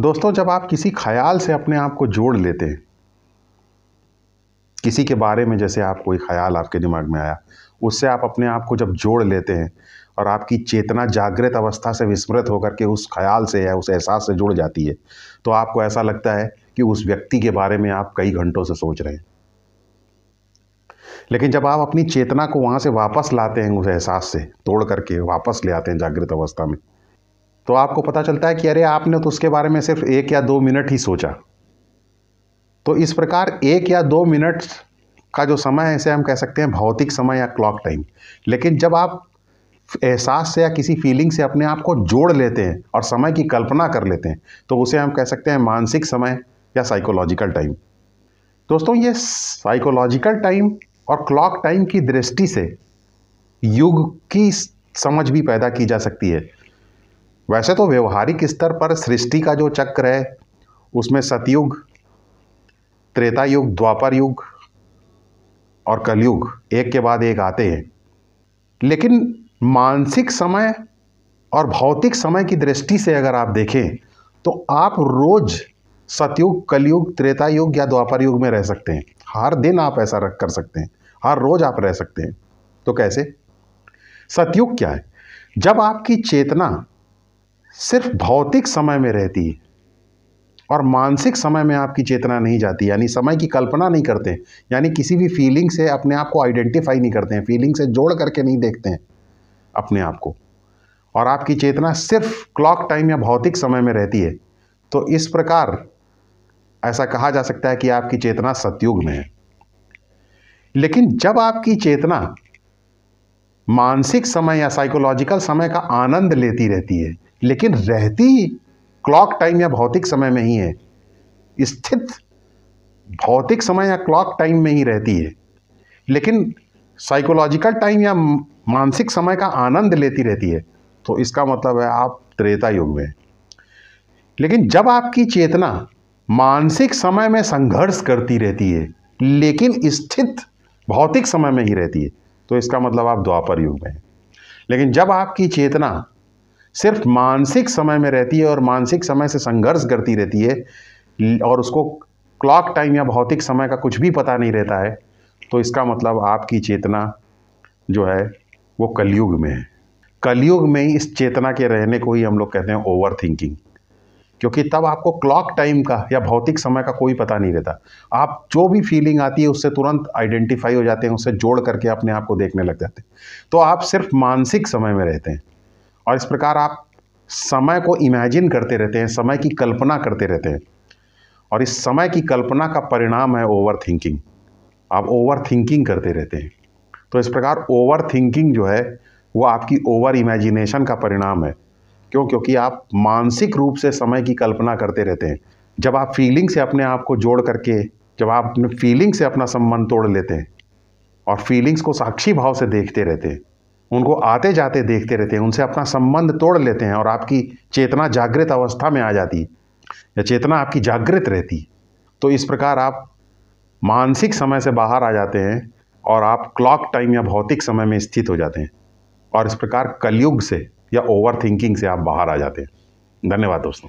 दोस्तों जब आप किसी ख्याल से अपने आप को जोड़ लेते हैं किसी के बारे में जैसे आप कोई ख्याल आपके दिमाग में आया उससे आप अपने आप को जब जोड़ लेते हैं और आपकी चेतना जागृत अवस्था से विस्मृत होकर के उस ख्याल से या उस एहसास से जुड़ जाती है तो आपको ऐसा लगता है कि उस व्यक्ति के बारे में आप कई घंटों से सोच रहे हैं लेकिन जब आप अपनी चेतना को वहां से वापस लाते हैं उस एहसास से तोड़ करके वापस ले आते हैं जागृत अवस्था में तो आपको पता चलता है कि अरे आपने तो उसके बारे में सिर्फ एक या दो मिनट ही सोचा तो इस प्रकार एक या दो मिनट का जो समय है इसे हम कह सकते हैं भौतिक समय या क्लॉक टाइम लेकिन जब आप एहसास से या किसी फीलिंग से अपने आप को जोड़ लेते हैं और समय की कल्पना कर लेते हैं तो उसे हम कह सकते हैं मानसिक समय या साइकोलॉजिकल टाइम दोस्तों ये साइकोलॉजिकल टाइम और क्लॉक टाइम की दृष्टि से युग की समझ भी पैदा की जा सकती है वैसे तो व्यवहारिक स्तर पर सृष्टि का जो चक्र है उसमें सतयुग त्रेता युग द्वापर युग और कलयुग एक के बाद एक आते हैं लेकिन मानसिक समय और भौतिक समय की दृष्टि से अगर आप देखें तो आप रोज सतयुग कलयुग त्रेता युग या द्वापर युग में रह सकते हैं हर दिन आप ऐसा रख कर सकते हैं हर रोज आप रह सकते हैं तो कैसे सतयुग क्या है जब आपकी चेतना सिर्फ भौतिक समय में रहती है और मानसिक समय में आपकी चेतना नहीं जाती यानी समय की कल्पना नहीं करते यानी किसी भी फीलिंग से अपने आप को आइडेंटिफाई नहीं करते हैं फीलिंग से जोड़ करके नहीं देखते हैं अपने आप को और आपकी चेतना सिर्फ क्लॉक टाइम या भौतिक समय में रहती है तो इस प्रकार ऐसा कहा जा सकता है कि आपकी चेतना सतयुग में है लेकिन जब आपकी चेतना मानसिक समय या साइकोलॉजिकल समय का आनंद लेती रहती है लेकिन रहती क्लॉक टाइम या भौतिक समय में ही है स्थित भौतिक समय या क्लॉक टाइम में ही रहती है लेकिन साइकोलॉजिकल टाइम या मानसिक समय का आनंद लेती रहती है तो इसका मतलब है आप त्रेता युग में लेकिन जब आपकी चेतना मानसिक समय में संघर्ष करती रहती है लेकिन स्थित भौतिक समय में ही रहती है तो इसका मतलब आप द्वापर युग में हैं लेकिन जब आपकी चेतना सिर्फ मानसिक समय में रहती है और मानसिक समय से संघर्ष करती रहती है और उसको क्लॉक टाइम या भौतिक समय का कुछ भी पता नहीं रहता है तो इसका मतलब आपकी चेतना जो है वो कलयुग में है कलयुग में ही इस चेतना के रहने को ही हम लोग कहते हैं ओवर थिंकिंग क्योंकि तब आपको क्लॉक टाइम का या भौतिक समय का कोई पता नहीं रहता आप जो भी फीलिंग आती है उससे तुरंत आइडेंटिफाई हो जाते हैं उससे जोड़ करके अपने आप को देखने लग जाते हैं तो आप सिर्फ मानसिक समय में रहते हैं और इस प्रकार आप समय को इमेजिन करते रहते हैं समय की कल्पना करते रहते हैं और इस समय की कल्पना का परिणाम है ओवर थिंकिंग आप ओवर थिंकिंग करते रहते हैं तो इस प्रकार ओवर थिंकिंग जो है वो आपकी ओवर इमेजिनेशन का परिणाम है क्यों क्योंकि आप मानसिक रूप से समय की कल्पना करते रहते हैं जब आप फीलिंग से अपने आप को जोड़ करके जब आप अपने फीलिंग से अपना संबंध तोड़ लेते हैं और फीलिंग्स को साक्षी भाव से देखते रहते हैं उनको आते जाते देखते रहते हैं उनसे अपना संबंध तोड़ लेते हैं और आपकी चेतना जागृत अवस्था में आ जाती है या चेतना आपकी जागृत रहती तो इस प्रकार आप मानसिक समय से बाहर आ जाते हैं और आप क्लॉक टाइम या भौतिक समय में स्थित हो जाते हैं और इस प्रकार कलयुग से या ओवर थिंकिंग से आप बाहर आ जाते हैं धन्यवाद दोस्तों